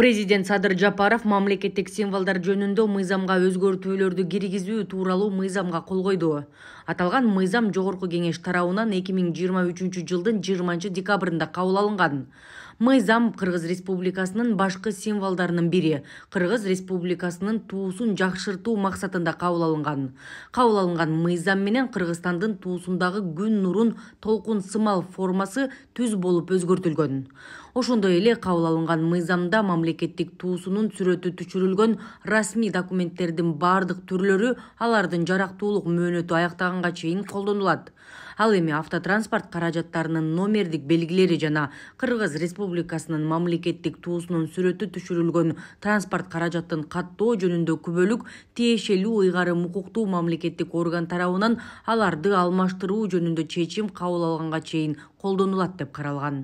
президент садыр жапаров мамлекеттик символдор жөнүндө мыйзамга өзгөртүүлөрдү киргизүү тууралуу мыйзамга кол койду аталган мыйзам жогорку кеңеш тарабынан эки миң жыйырма үчүнчү жылдын жыйырманчы декабрында кабыл алынган мыйзам кыргыз республикасынын башкы символдорунун бири кыргыз республикасынын туусун жакшыртуу максатында кабыл алынган кабыл алынган мыйзам менен кыргызстандын туусундагы күн нурун толкун сымал формасы түз болуп өзгөртүлгөн ошондой эле кабыл алынган мыйзамда мамлекеттик туусунун сүрөтү түшүрүлгөн расмий документтердин баардык түрлөрү алардын жарактуулук мөөнөтү аяктаганга чейин колдонулат ал эми автотранспорт каражаттарынын номердик белгилери жана кыргыз республика республикасынын мамлекеттик туусунун сүрөтү түшүрүлгөн транспорт каражатын каттоо жөнүндө күбөлүк тиешелүү ыйгарым укуктуу мамлекеттик орган тарабынан аларды алмаштыруу жөнүндө чечим кабыл алганга чейин колдонулат деп каралган